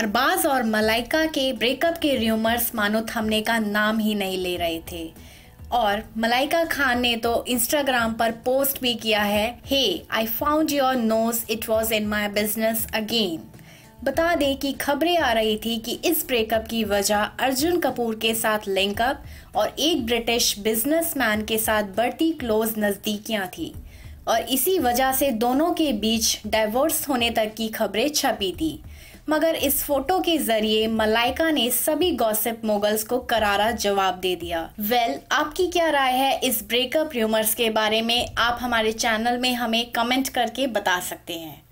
अरबाज और मलाइका के ब्रेकअप के र्यूमर्स मानो थमने का नाम ही नहीं ले रहे थे और मलाइका खान ने तो इंस्टाग्राम पर पोस्ट भी किया है hey I found your nose it was in my business again बता दें कि खबरें आ रही थी कि इस ब्रेकअप की वजह अर्जुन कपूर के साथ लिंकअप और एक ब्रिटिश बिजनेसमैन के साथ बढ़ती क्लोज नज़दीकियां थी और इसी वजह से दोनों के बीच डाइवोर्स होने तक की खबरें छपी थी मगर इस फोटो के जरिए मलाइका ने सभी गॉसिप मोगल्स को करारा जवाब दे दिया वेल well, आपकी क्या राय है इस ब्रेकअप र्यूमर्स के बारे में आप हमारे चैनल में हमें कमेंट करके बता सकते हैं